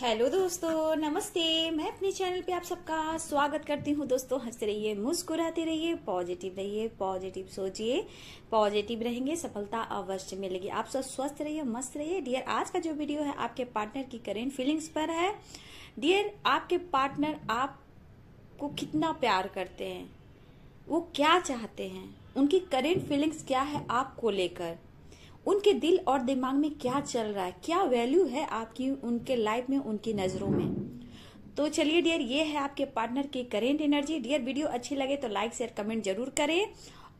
hello दोस्तों नमस्ते मैं अपने चैनल पे आप सबका स्वागत करती हूँ दोस्तों हंसते रहिए मुस्कुराते रहिए पॉजिटिव रहिए पॉजिटिव सोचिए पॉजिटिव रहेंगे सफलता अवश्य मिलेगी आप सब स्वस्थ रहिए मस्त रहिए डियर आज का जो वीडियो है आपके पार्टनर की करेंट फीलिंग्स पर है डियर आपके पार्टनर आपको कितना प्यार करते हैं वो क्या चाहते हैं उनकी करेंट फीलिंग्स क्या है आपको लेकर उनके दिल और दिमाग में क्या चल रहा है क्या वैल्यू है आपकी उनके लाइफ में उनकी नजरों में तो चलिए डियर ये है आपके पार्टनर की करेंट एनर्जी डियर वीडियो अच्छी लगे तो लाइक शेयर कमेंट जरूर करें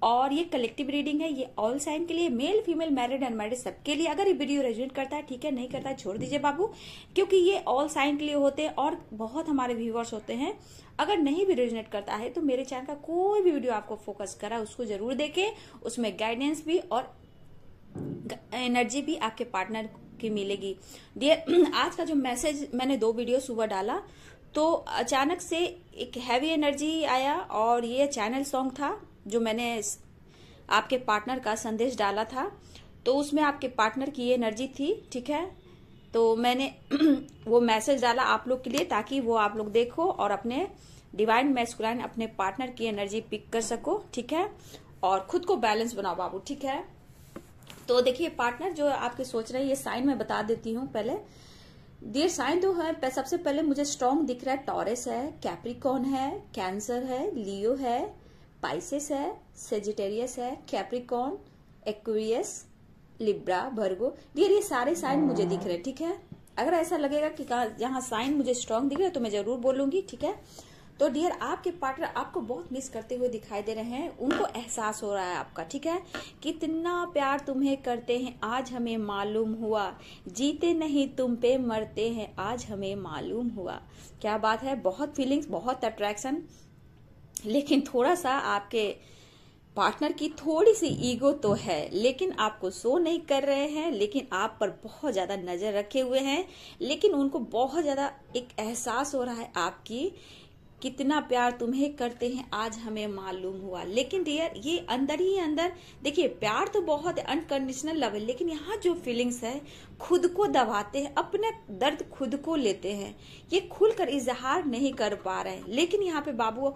और ये कलेक्टिव रीडिंग है ये ऑल साइन के लिए मेल फीमेल मैरिड अनमेरिड सबके लिए अगर ये वीडियो रेजोनेट करता है ठीक है नहीं करता है छोड़ दीजिए बाबू क्योंकि ये ऑल साइन के लिए होते हैं और बहुत हमारे व्यूवर्स होते हैं अगर नहीं भी रेजिनेट करता है तो मेरे चैनल का कोई भी वीडियो आपको फोकस करा उसको जरूर देखें उसमें गाइडेंस भी और एनर्जी भी आपके पार्टनर की मिलेगी डियर आज का जो मैसेज मैंने दो वीडियो सुबह डाला तो अचानक से एक हैवी एनर्जी आया और ये चैनल सॉन्ग था जो मैंने आपके पार्टनर का संदेश डाला था तो उसमें आपके पार्टनर की ये एनर्जी थी ठीक है तो मैंने वो मैसेज डाला आप लोग के लिए ताकि वो आप लोग देखो और अपने डिवाइन मैस्कुलाइन अपने पार्टनर की एनर्जी पिक कर सको ठीक है और खुद को बैलेंस बनाओ बाबू ठीक है तो देखिए पार्टनर जो आपके सोच रहे हैं ये साइन मैं बता देती हूँ पहले देर साइन तो है सबसे पहले मुझे स्ट्रॉन्ग दिख रहा है टॉरस है कैप्रिकॉन है कैंसर है लियो है पाइसिस है सेजिटेरियस है Capricorn Aquarius Libra Virgo dear ये सारे साइन मुझे दिख रहे ठीक है अगर ऐसा लगेगा कि यहाँ साइन मुझे स्ट्रांग दिख रहा है तो मैं जरूर बोलूंगी ठीक है तो डियर आपके पार्टनर आपको बहुत मिस करते हुए दिखाई दे रहे हैं उनको एहसास हो रहा है आपका ठीक है कितना प्यार तुम्हें करते हैं आज हमें मालूम हुआ जीते नहीं तुम पे मरते हैं आज हमें मालूम हुआ क्या बात है बहुत फीलिंग्स बहुत अट्रैक्शन लेकिन थोड़ा सा आपके पार्टनर की थोड़ी सी ईगो तो है लेकिन आपको शो नहीं कर रहे हैं लेकिन आप पर बहुत ज़्यादा नज़र रखे हुए हैं लेकिन उनको बहुत ज़्यादा एक एहसास हो रहा है आपकी कितना प्यार तुम्हें करते हैं आज हमें मालूम हुआ लेकिन डियर ये अंदर ही अंदर देखिए प्यार तो बहुत अनकंडीशनल लव है लेकिन यहाँ जो फीलिंग्स है खुद को दबाते हैं अपने दर्द खुद को लेते हैं ये खुलकर इजहार नहीं कर पा रहे हैं लेकिन यहाँ पे बाबू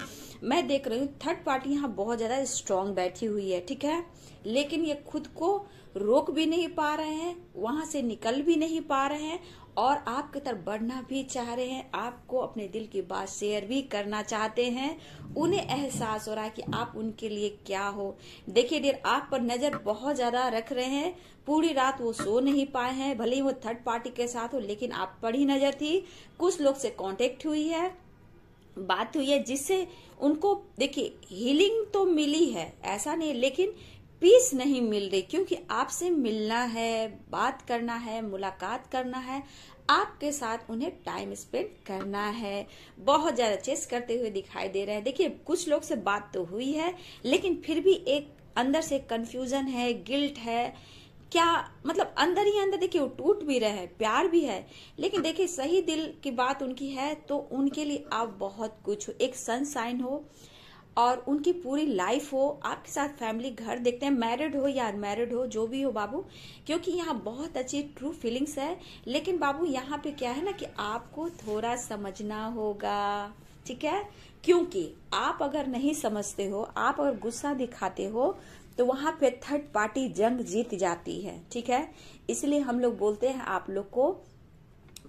मैं देख रही हूँ थर्ड पार्टी यहाँ बहुत ज़्यादा स्ट्रांग बैठी हुई है ठीक है लेकिन ये खुद को रोक भी नहीं पा रहे हैं वहां से निकल भी नहीं पा रहे हैं और आपकी तरफ बढ़ना भी चाह रहे हैं आपको अपने दिल की बात शेयर भी करना चाहते हैं उन्हें एहसास हो रहा है कि आप उनके लिए क्या हो देखिए डियर आप पर नज़र बहुत ज़्यादा रख रहे हैं पूरी रात वो सो नहीं पाए हैं भले ही वो थर्ड पार्टी के साथ हो लेकिन आप पर ही नज़र थी कुछ लोग से कॉन्टेक्ट हुई है बात हुई है जिससे उनको देखिए हीलिंग तो मिली है ऐसा नहीं लेकिन पीस नहीं मिल रही क्योंकि आपसे मिलना है बात करना है मुलाकात करना है आपके साथ उन्हें टाइम स्पेंड करना है बहुत ज़्यादा चेस करते हुए दिखाई दे रहे हैं देखिए कुछ लोग से बात तो हुई है लेकिन फिर भी एक अंदर से कन्फ्यूजन है गिल्ट है क्या मतलब अंदर ही अंदर देखिए वो टूट भी रहे हैं प्यार भी है लेकिन देखिए सही दिल की बात उनकी है तो उनके लिए आप बहुत कुछ हो एक सनसाइन हो और उनकी पूरी लाइफ हो आपके साथ फैमिली घर देखते हैं मैरिड हो या अनमेरिड हो जो भी हो बाबू क्योंकि यहाँ बहुत अच्छी ट्रू फीलिंग्स है लेकिन बाबू यहाँ पे क्या है ना कि आपको थोड़ा समझना होगा ठीक है क्योंकि आप अगर नहीं समझते हो आप अगर गुस्सा दिखाते हो तो वहां पे थर्ड पार्टी जंग जीत जाती है ठीक है इसलिए हम लोग बोलते हैं आप लोग को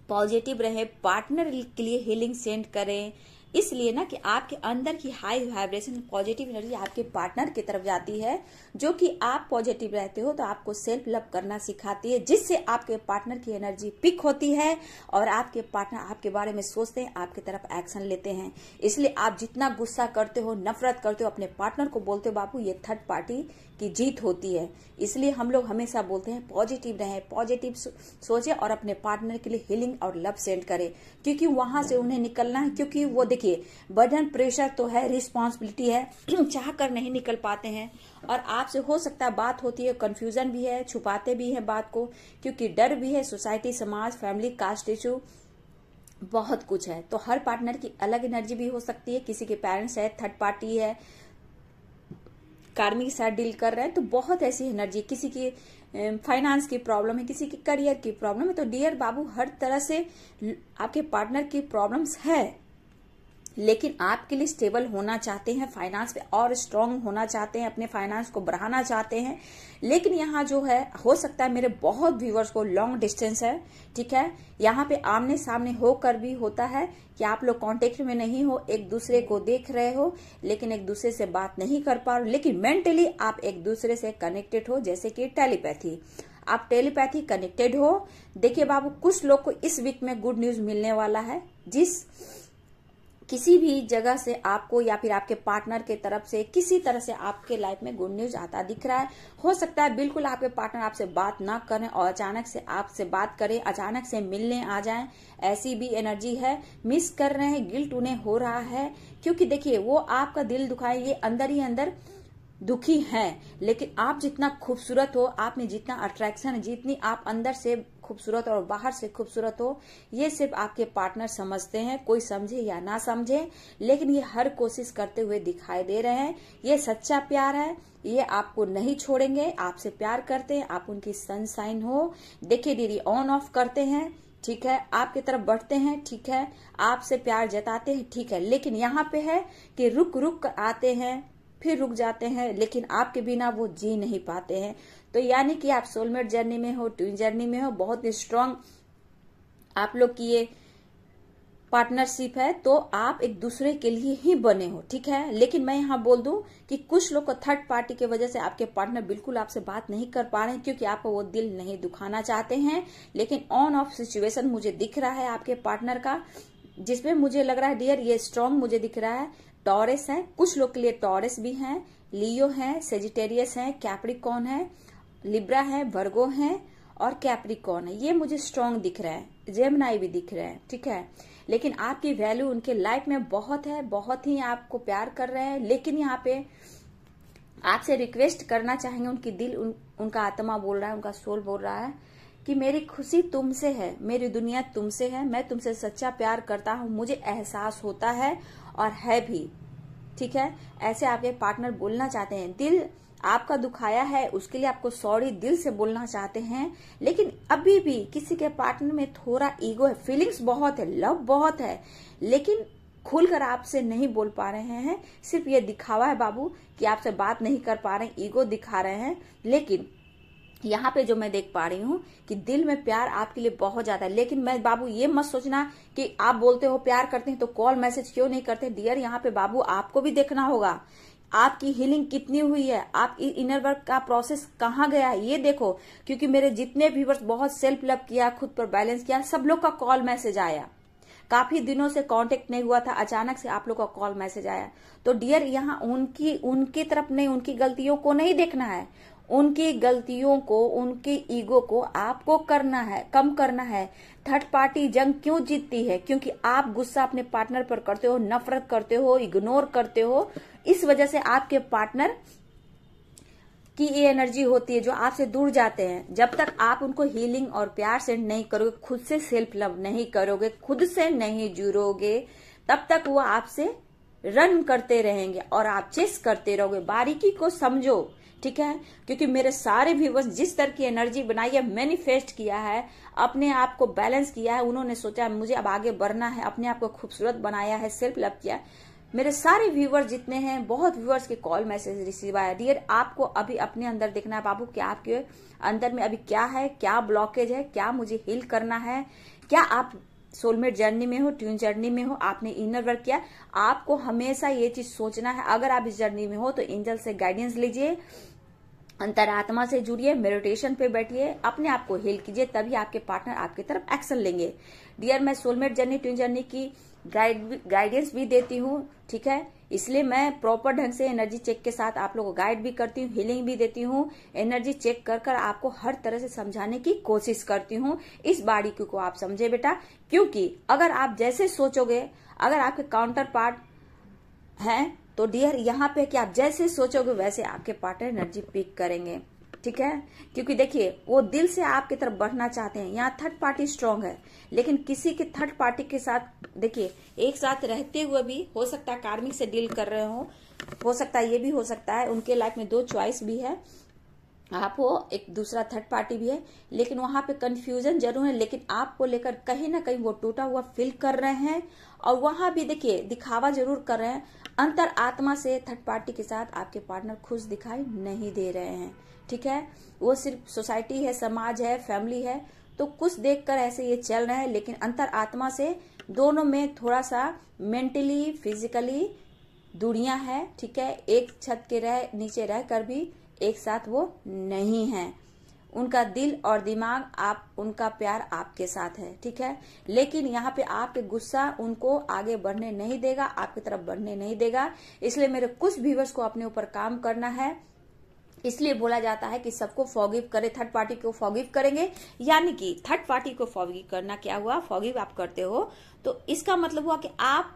पॉजिटिव रहे पार्टनर के लिए हीलिंग सेंड करें इसलिए ना कि आपके अंदर की हाई वाइब्रेशन पॉजिटिव एनर्जी आपके पार्टनर की तरफ जाती है जो कि आप पॉजिटिव रहते हो तो आपको सेल्फ लव करना सिखाती है जिससे आपके पार्टनर की एनर्जी पिक होती है और आपके पार्टनर आपके बारे में सोचते हैं आपकी तरफ एक्शन लेते हैं इसलिए आप जितना गुस्सा करते हो नफरत करते हो अपने पार्टनर को बोलते हो बापू ये थर्ड पार्टी की जीत होती है इसलिए हम लोग हमेशा बोलते हैं पॉजिटिव रहें पॉजिटिव सोचें और अपने पार्टनर के लिए हीलिंग और लव सेंड करें क्योंकि वहां से उन्हें निकलना है क्योंकि वो देखिए बर्डन प्रेशर तो है रिस्पॉन्सिबिलिटी है चाह कर नहीं निकल पाते हैं और आपसे हो सकता है बात होती है कन्फ्यूजन भी है छुपाते भी है बात को क्योंकि डर भी है सोसाइटी समाज फैमिली कास्ट इशू बहुत कुछ है तो हर पार्टनर की अलग एनर्जी भी हो सकती है किसी के पेरेंट्स है थर्ड पार्टी है कार्मिक के साथ डील कर रहे हैं तो बहुत ऐसी एनर्जी किसी की फाइनेंस की प्रॉब्लम है किसी की करियर की प्रॉब्लम है तो डियर बाबू हर तरह से आपके पार्टनर की प्रॉब्लम्स है लेकिन आपके लिए स्टेबल होना चाहते हैं फाइनेंस पे और स्ट्रांग होना चाहते हैं अपने फाइनेंस को बढ़ाना चाहते हैं लेकिन यहाँ जो है हो सकता है मेरे बहुत व्यूवर्स को लॉन्ग डिस्टेंस है ठीक है यहाँ पे आमने सामने होकर भी होता है कि आप लोग कांटेक्ट में नहीं हो एक दूसरे को देख रहे हो लेकिन एक दूसरे से बात नहीं कर पा रहे लेकिन मेंटली आप एक दूसरे से कनेक्टेड हो जैसे कि टेलीपैथी आप टेलीपैथी कनेक्टेड हो देखिए बाबू कुछ लोग को इस वीक में गुड न्यूज मिलने वाला है जिस किसी भी जगह से आपको या फिर आपके पार्टनर के तरफ से किसी तरह से आपके लाइफ में गुड न्यूज आता दिख रहा है हो सकता है बिल्कुल आपके पार्टनर आपसे बात ना करें और अचानक से आपसे बात करें अचानक से मिलने आ जाएं ऐसी भी एनर्जी है मिस कर रहे हैं गिल्ट उन्हें हो रहा है क्योंकि देखिए वो आपका दिल दुखाए ये अंदर ही अंदर दुखी है लेकिन आप जितना खूबसूरत हो आप में जितना अट्रैक्शन जितनी आप अंदर से खूबसूरत और बाहर से खूबसूरत हो ये सिर्फ आपके पार्टनर समझते हैं कोई समझे या ना समझे लेकिन ये हर कोशिश करते हुए दिखाई दे रहे हैं ये सच्चा प्यार है ये आपको नहीं छोड़ेंगे आपसे प्यार करते हैं आप उनकी सनसाइन हो देखिए दीदी ऑन ऑफ करते हैं ठीक है आपकी तरफ बढ़ते हैं ठीक है आपसे प्यार जताते हैं ठीक है लेकिन यहाँ पे है कि रुक रुक आते हैं फिर रुक जाते हैं लेकिन आपके बिना वो जी नहीं पाते हैं तो यानी कि आप सोलमेट जर्नी में हो ट्विन जर्नी में हो बहुत स्ट्रांग आप लोग की ये पार्टनरशिप है तो आप एक दूसरे के लिए ही बने हो ठीक है लेकिन मैं यहाँ बोल दूं कि कुछ लोग को थर्ड पार्टी की वजह से आपके पार्टनर बिल्कुल आपसे बात नहीं कर पा रहे हैं क्योंकि आप वो दिल नहीं दुखाना चाहते हैं लेकिन ऑन ऑफ सिचुएशन मुझे दिख रहा है आपके पार्टनर का जिसमें मुझे लग रहा है डियर ये स्ट्रांग मुझे दिख रहा है टॉरस हैं कुछ लोग के लिए टॉरस भी हैं लियो है सेजिटेरियस है कैप्रिकॉन है लिब्रा है वर्गो है और कैप्रिकॉन है ये मुझे स्ट्रांग दिख रहा है जेमनाई भी दिख रहा है ठीक है लेकिन आपकी वैल्यू उनके लाइफ में बहुत है बहुत ही आपको प्यार कर रहे हैं लेकिन यहाँ पे आपसे रिक्वेस्ट करना चाहेंगे उनकी दिल उन, उनका आत्मा बोल रहा है उनका सोल बोल रहा है कि मेरी खुशी तुमसे है मेरी दुनिया तुमसे है मैं तुमसे सच्चा प्यार करता हूं मुझे एहसास होता है और है भी ठीक है ऐसे आपके पार्टनर बोलना चाहते हैं दिल आपका दुखाया है उसके लिए आपको सॉरी दिल से बोलना चाहते हैं लेकिन अभी भी किसी के पार्टनर में थोड़ा ईगो है फीलिंग्स बहुत है लव बहुत है लेकिन खुलकर आपसे नहीं बोल पा रहे हैं सिर्फ ये दिखावा है बाबू कि आपसे बात नहीं कर पा रहे ईगो दिखा रहे हैं लेकिन यहाँ पे जो मैं देख पा रही हूँ कि दिल में प्यार आपके लिए बहुत ज्यादा है लेकिन मैं बाबू ये मत सोचना कि आप बोलते हो प्यार करते हैं तो कॉल मैसेज क्यों नहीं करते डियर यहाँ पे बाबू आपको भी देखना होगा आपकी हीलिंग कितनी हुई है आप इनर वर्क का प्रोसेस कहाँ गया है ये देखो क्योंकि मेरे जितने व्यूवर्स बहुत सेल्फ लव किया खुद पर बैलेंस किया सब लोग का कॉल मैसेज आया काफी दिनों से कांटेक्ट नहीं हुआ था अचानक से आप लोग का कॉल मैसेज आया तो डियर यहाँ उनकी उनकी तरफ नहीं उनकी गलतियों को नहीं देखना है उनकी गलतियों को उनके ईगो को आपको करना है कम करना है थर्ड पार्टी जंग क्यों जीतती है क्योंकि आप गुस्सा अपने पार्टनर पर करते हो नफरत करते हो इग्नोर करते हो इस वजह से आपके पार्टनर की ये एनर्जी होती है जो आपसे दूर जाते हैं जब तक आप उनको हीलिंग और प्यार से नहीं करोगे खुद से सेल्फ लव नहीं करोगे खुद से नहीं जुड़ोगे तब तक वो आपसे रन करते रहेंगे और आप चेस करते रहोगे बारीकी को समझो ठीक है क्योंकि मेरे सारे व्यूवर्स जिस तरह की एनर्जी बनाई है मैनिफेस्ट किया है अपने आप को बैलेंस किया है उन्होंने सोचा मुझे अब आगे बढ़ना है अपने आप को खूबसूरत बनाया है सेल्फ लव किया मेरे सारे व्यूवर्स जितने हैं बहुत व्यूवर्स के कॉल मैसेज रिसीव आया डियर आपको अभी अपने अंदर देखना है बाबू क्या आपके अंदर में अभी क्या है क्या ब्लॉकेज है क्या मुझे हील करना है क्या आप सोलमेट जर्नी में हो ट्यून जर्नी में हो आपने इनर वर्क किया आपको हमेशा ये चीज सोचना है अगर आप इस जर्नी में हो तो एंजल से गाइडेंस लीजिए अंतरात्मा से जुड़िए मेडिटेशन पे बैठिए अपने आप को हेल कीजिए तभी आपके पार्टनर आपकी तरफ एक्शन लेंगे डियर मैं सोलमेट जर्नी ट्विन जर्नी की गाइड गाइडेंस भी देती हूँ ठीक है इसलिए मैं प्रॉपर ढंग से एनर्जी चेक के साथ आप लोगों को गाइड भी करती हूँ हीलिंग भी देती हूँ एनर्जी चेक कर कर आपको हर तरह से समझाने की कोशिश करती हूँ इस बाड़ी को आप समझे बेटा क्योंकि अगर आप जैसे सोचोगे अगर आपके काउंटर पार्ट हैं तो डियर यहाँ पे कि आप जैसे सोचोगे वैसे आपके पार्टनर एनर्जी पिक करेंगे ठीक है क्योंकि देखिए वो दिल से आपकी तरफ बढ़ना चाहते हैं यहाँ थर्ड पार्टी स्ट्रांग है लेकिन किसी के थर्ड पार्टी के साथ देखिए एक साथ रहते हुए भी हो सकता है कार्मिक से डील कर रहे हो हो सकता है ये भी हो सकता है उनके लाइफ में दो चॉइस भी है आप हो एक दूसरा थर्ड पार्टी भी है लेकिन वहां पे कंफ्यूजन जरूर है लेकिन आपको लेकर कहीं ना कहीं वो टूटा हुआ फील कर रहे हैं और वहां भी देखिए दिखावा जरूर कर रहे हैं अंतर आत्मा से थर्ड पार्टी के साथ आपके पार्टनर खुश दिखाई नहीं दे रहे हैं ठीक है वो सिर्फ सोसाइटी है समाज है फैमिली है तो कुछ देखकर ऐसे ये चल रहे हैं लेकिन अंतर आत्मा से दोनों में थोड़ा सा मेंटली फिजिकली दूरियां है ठीक है एक छत के रह नीचे रह कर भी एक साथ वो नहीं है उनका दिल और दिमाग आप उनका प्यार आपके साथ है ठीक है लेकिन यहाँ पे आपके गुस्सा उनको आगे बढ़ने नहीं देगा आपकी तरफ बढ़ने नहीं देगा इसलिए मेरे कुछ व्यूवर्स को अपने ऊपर काम करना है इसलिए बोला जाता है कि सबको फॉगिव करें थर्ड पार्टी को फॉगिव करेंगे यानी कि थर्ड पार्टी को फॉगिव करना क्या हुआ फॉगिव आप करते हो तो इसका मतलब हुआ कि आप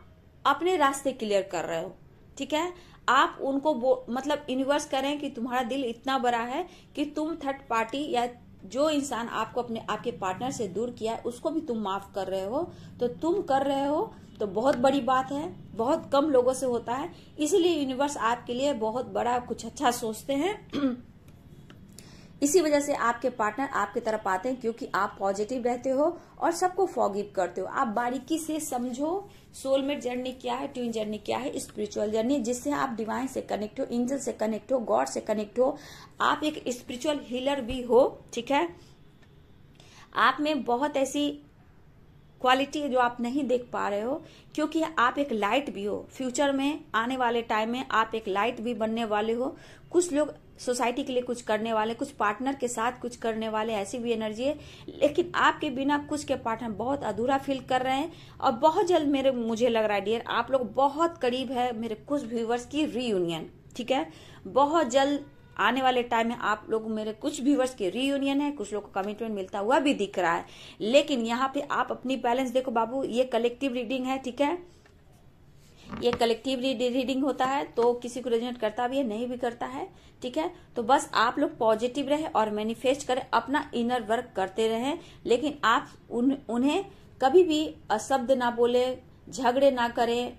अपने रास्ते क्लियर कर रहे हो ठीक है आप उनको मतलब यूनिवर्स करें कि तुम्हारा दिल इतना बड़ा है कि तुम थर्ड पार्टी या जो इंसान आपको अपने आपके पार्टनर से दूर किया है उसको भी तुम माफ कर रहे हो तो तुम कर रहे हो तो बहुत बड़ी बात है बहुत कम लोगों से होता है इसीलिए यूनिवर्स आपके लिए बहुत बड़ा कुछ अच्छा सोचते हैं इसी वजह से आपके पार्टनर आपके तरफ आते हैं क्योंकि आप पॉजिटिव रहते हो और सबको फॉगिव करते हो आप बारीकी से समझो सोलमेट जर्नी क्या है ट्विन जर्नी क्या है स्पिरिचुअल जर्नी जिससे आप डिवाइन से कनेक्ट हो एंजल से कनेक्ट हो गॉड से कनेक्ट हो आप एक स्पिरिचुअल हीलर भी हो ठीक है आप में बहुत ऐसी क्वालिटी जो आप नहीं देख पा रहे हो क्योंकि आप एक लाइट भी हो फ्यूचर में आने वाले टाइम में आप एक लाइट भी बनने वाले हो कुछ लोग सोसाइटी के लिए कुछ करने वाले कुछ पार्टनर के साथ कुछ करने वाले ऐसी भी एनर्जी है लेकिन आपके बिना कुछ के पार्टनर बहुत अधूरा फील कर रहे हैं और बहुत जल्द मेरे मुझे लग रहा है डियर आप लोग बहुत करीब है मेरे कुछ व्यूवर्स की रीयूनियन ठीक है बहुत जल्द आने वाले टाइम में आप लोग मेरे कुछ व्यूवर्स के रीयूनियन है कुछ लोग को कमिटमेंट मिलता हुआ भी दिख रहा है लेकिन यहाँ पे आप अपनी बैलेंस देखो बाबू ये कलेक्टिव रीडिंग है ठीक है ये कलेक्टिव रीडिंग होता है तो किसी को रेजोनेट करता भी है नहीं भी करता है ठीक है तो बस आप लोग पॉजिटिव रहे और मैनिफेस्ट करें अपना इनर वर्क करते रहें लेकिन आप उन, उन्हें कभी भी अशब्द ना बोले झगड़े ना करें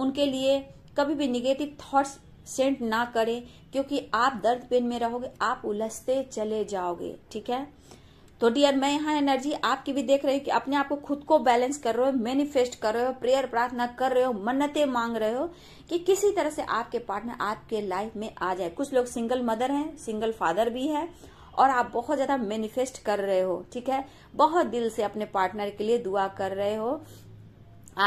उनके लिए कभी भी निगेटिव थॉट्स सेंड ना करें क्योंकि आप दर्द पेन में रहोगे आप उलझते चले जाओगे ठीक है तो डियर मैं यहाँ एनर्जी आपकी भी देख रही हूँ कि अपने आप को खुद को बैलेंस कर रहे हो मैनिफेस्ट कर रहे हो प्रेयर प्रार्थना कर रहे हो मन्नतें मांग रहे हो कि किसी तरह से आपके पार्टनर आपके लाइफ में आ जाए कुछ लोग सिंगल मदर हैं सिंगल फादर भी है और आप बहुत ज्यादा मैनिफेस्ट कर रहे हो ठीक है बहुत दिल से अपने पार्टनर के लिए दुआ कर रहे हो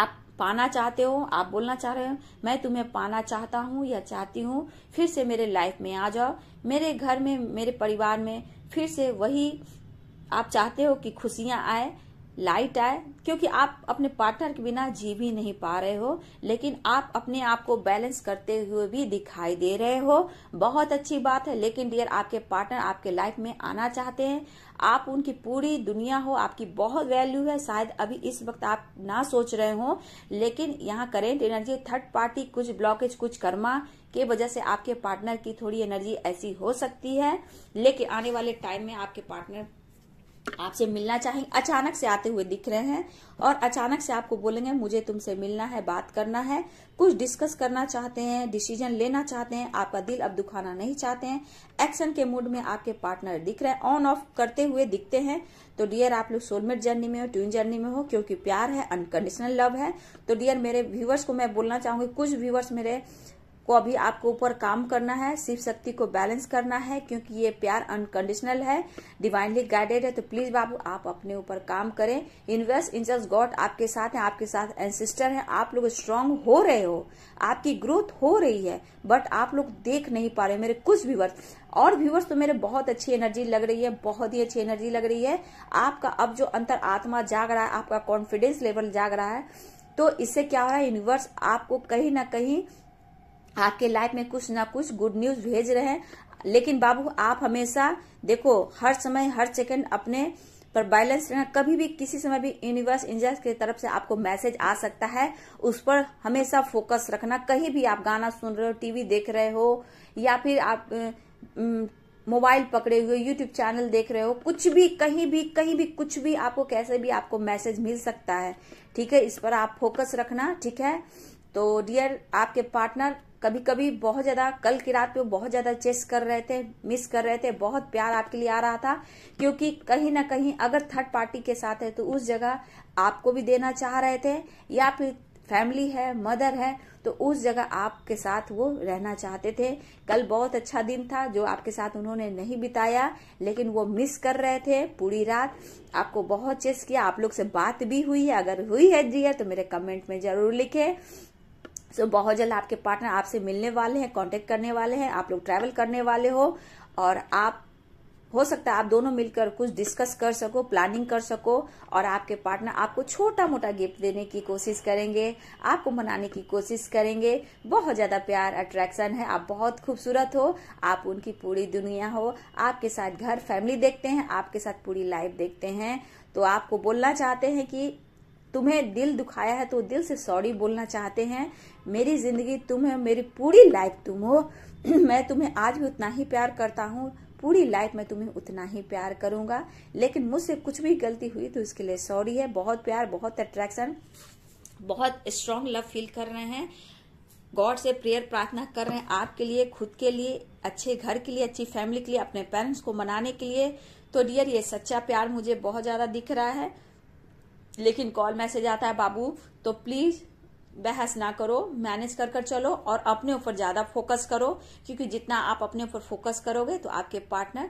आप पाना चाहते हो आप बोलना चाह रहे हो मैं तुम्हें पाना चाहता हूँ या चाहती हूँ फिर से मेरे लाइफ में आ जाओ मेरे घर में मेरे परिवार में फिर से वही आप चाहते हो कि खुशियां आए लाइट आए क्योंकि आप अपने पार्टनर के बिना जी भी नहीं पा रहे हो लेकिन आप अपने आप को बैलेंस करते हुए भी दिखाई दे रहे हो बहुत अच्छी बात है लेकिन डियर आपके पार्टनर आपके लाइफ में आना चाहते हैं आप उनकी पूरी दुनिया हो आपकी बहुत वैल्यू है शायद अभी इस वक्त आप ना सोच रहे हो लेकिन यहाँ करेंट एनर्जी थर्ड पार्टी कुछ ब्लॉकेज कुछ कर्मा के वजह से आपके पार्टनर की थोड़ी एनर्जी ऐसी हो सकती है लेकिन आने वाले टाइम में आपके पार्टनर आपसे मिलना चाहेंगे अचानक से आते हुए दिख रहे हैं और अचानक से आपको बोलेंगे मुझे तुमसे मिलना है बात करना है कुछ डिस्कस करना चाहते हैं डिसीजन लेना चाहते हैं आपका दिल अब दुखाना नहीं चाहते हैं एक्शन के मूड में आपके पार्टनर दिख रहे हैं ऑन ऑफ करते हुए दिखते हैं तो डियर आप लोग सोलमेट जर्नी में हो ट्यून जर्नी में हो क्योंकि प्यार है अनकंडीशनल लव है तो डियर मेरे व्यूवर्स को मैं बोलना चाहूंगी कुछ व्यूवर्स मेरे को अभी आपको ऊपर काम करना है शिव शक्ति को बैलेंस करना है क्योंकि ये प्यार अनकंडीशनल है डिवाइनली गाइडेड है तो प्लीज बाबू आप अपने ऊपर काम करें इन्वेस्ट इन जस्ट गॉड आपके साथ है आपके साथ एनसिस्टर है आप लोग स्ट्रांग हो रहे हो आपकी ग्रोथ हो रही है बट आप लोग देख नहीं पा रहे मेरे कुछ व्यूवर्स और व्यूवर्स तो मेरे बहुत अच्छी एनर्जी लग रही है बहुत ही अच्छी एनर्जी लग रही है आपका अब जो अंतर आत्मा जाग रहा है आपका कॉन्फिडेंस लेवल जाग रहा है तो इससे क्या हो रहा है यूनिवर्स आपको कहीं ना कहीं आपके लाइफ में कुछ ना कुछ गुड न्यूज भेज रहे हैं लेकिन बाबू आप हमेशा देखो हर समय हर सेकंड अपने पर बैलेंस रहना कभी भी किसी समय भी यूनिवर्स इंजर्स की तरफ से आपको मैसेज आ सकता है उस पर हमेशा फोकस रखना कहीं भी आप गाना सुन रहे हो टीवी देख रहे हो या फिर आप मोबाइल पकड़े हुए यूट्यूब चैनल देख रहे हो कुछ भी कहीं भी कहीं भी कुछ भी आपको कैसे भी आपको मैसेज मिल सकता है ठीक है इस पर आप फोकस रखना ठीक है तो डियर आपके पार्टनर कभी कभी बहुत ज्यादा कल की रात में बहुत ज्यादा चेस कर रहे थे मिस कर रहे थे बहुत प्यार आपके लिए आ रहा था क्योंकि कहीं ना कहीं अगर थर्ड पार्टी के साथ है तो उस जगह आपको भी देना चाह रहे थे या फिर फैमिली है मदर है तो उस जगह आपके साथ वो रहना चाहते थे कल बहुत अच्छा दिन था जो आपके साथ उन्होंने नहीं बिताया लेकिन वो मिस कर रहे थे पूरी रात आपको बहुत चेस किया आप लोग से बात भी हुई है अगर हुई है जी है तो मेरे कमेंट में जरूर लिखें सो बहुत जल्द आपके पार्टनर आपसे मिलने वाले हैं कांटेक्ट करने वाले हैं आप लोग ट्रैवल करने वाले हो और आप हो सकता है आप दोनों मिलकर कुछ डिस्कस कर सको प्लानिंग कर सको और आपके पार्टनर आपको छोटा मोटा गिफ्ट देने की कोशिश करेंगे आपको मनाने की कोशिश करेंगे बहुत ज़्यादा प्यार अट्रैक्शन है आप बहुत खूबसूरत हो आप उनकी पूरी दुनिया हो आपके साथ घर फैमिली देखते हैं आपके साथ पूरी लाइफ देखते हैं तो आपको बोलना चाहते हैं कि तुम्हें दिल दुखाया है तो दिल से सॉरी बोलना चाहते हैं मेरी जिंदगी तुम है मेरी पूरी लाइफ तुम हो मैं तुम्हें आज भी उतना ही प्यार करता हूँ पूरी लाइफ में तुम्हें उतना ही प्यार करूंगा लेकिन मुझसे कुछ भी गलती हुई तो इसके लिए सॉरी है बहुत प्यार बहुत अट्रैक्शन बहुत स्ट्रांग लव फील कर रहे हैं गॉड से प्रेयर प्रार्थना कर रहे हैं आपके लिए खुद के लिए अच्छे घर के लिए अच्छी फैमिली के लिए अपने पेरेंट्स को मनाने के लिए तो डियर ये सच्चा प्यार मुझे बहुत ज़्यादा दिख रहा है लेकिन कॉल मैसेज आता है बाबू तो प्लीज बहस ना करो मैनेज कर कर चलो और अपने ऊपर ज्यादा फोकस करो क्योंकि जितना आप अपने ऊपर फोकस करोगे तो आपके पार्टनर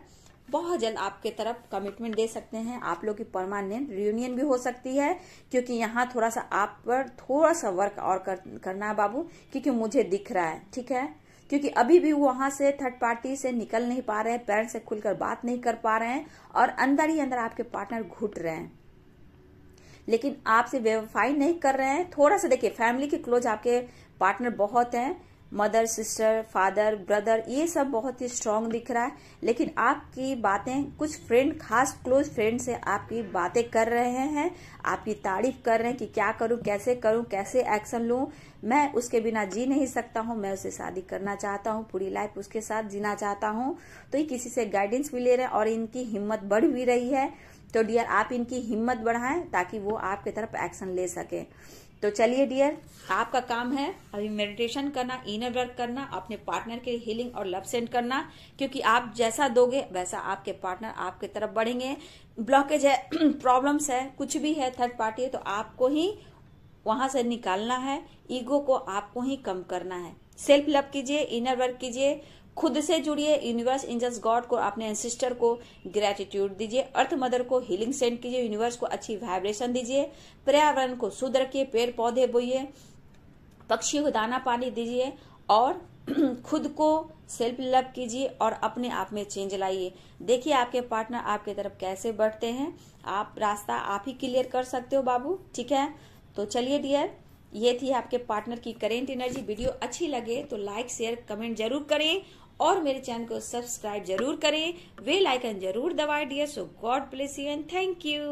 बहुत जल्द आपके तरफ कमिटमेंट दे सकते हैं आप लोग की परमानेंट रियूनियन भी हो सकती है क्योंकि यहाँ थोड़ा सा आप पर थोड़ा सा वर्क और कर, करना है बाबू क्योंकि मुझे दिख रहा है ठीक है क्योंकि अभी भी वहां से थर्ड पार्टी से निकल नहीं पा रहे हैं पैर से खुलकर बात नहीं कर पा रहे हैं और अंदर ही अंदर आपके पार्टनर घुट रहे हैं लेकिन आपसे वेरीफाई नहीं कर रहे हैं थोड़ा सा देखिए फैमिली के क्लोज आपके पार्टनर बहुत हैं मदर सिस्टर फादर ब्रदर ये सब बहुत ही स्ट्रांग दिख रहा है लेकिन आपकी बातें कुछ फ्रेंड खास क्लोज फ्रेंड से आपकी बातें कर रहे हैं आपकी तारीफ कर रहे हैं कि क्या करूं कैसे करूं कैसे एक्शन लूं मैं उसके बिना जी नहीं सकता हूं मैं उसे शादी करना चाहता हूं पूरी लाइफ उसके साथ जीना चाहता हूं तो ये किसी से गाइडेंस भी ले रहे हैं और इनकी हिम्मत बढ़ भी रही है तो डियर आप इनकी हिम्मत बढ़ाएं ताकि वो आपकी तरफ एक्शन ले सके तो चलिए डियर आपका काम है अभी मेडिटेशन करना इनर वर्क करना अपने पार्टनर के हीलिंग और लव सेंड करना क्योंकि आप जैसा दोगे वैसा आपके पार्टनर आपके तरफ बढ़ेंगे ब्लॉकेज है प्रॉब्लम्स है कुछ भी है थर्ड पार्टी है तो आपको ही वहां से निकालना है ईगो को आपको ही कम करना है सेल्फ लव कीजिए इनर वर्क कीजिए खुद से जुड़िए यूनिवर्स इंजल्स गॉड को अपने एंसिस्टर को ग्रेटिट्यूड दीजिए अर्थ मदर को हीलिंग सेंड कीजिए यूनिवर्स को अच्छी वाइब्रेशन दीजिए पर्यावरण को शुद्ध रखिए पेड़ पौधे बोइए पक्षी को दाना पानी दीजिए और खुद को सेल्फ लव कीजिए और अपने आप में चेंज लाइए देखिए आपके पार्टनर आपके तरफ कैसे बढ़ते हैं आप रास्ता आप ही क्लियर कर सकते हो बाबू ठीक है तो चलिए डियर ये थी आपके पार्टनर की करेंट एनर्जी वीडियो अच्छी लगे तो लाइक शेयर कमेंट जरूर करें और मेरे चैनल को सब्सक्राइब जरूर करें वे लाइकन जरूर दबाए dear so God bless you and thank you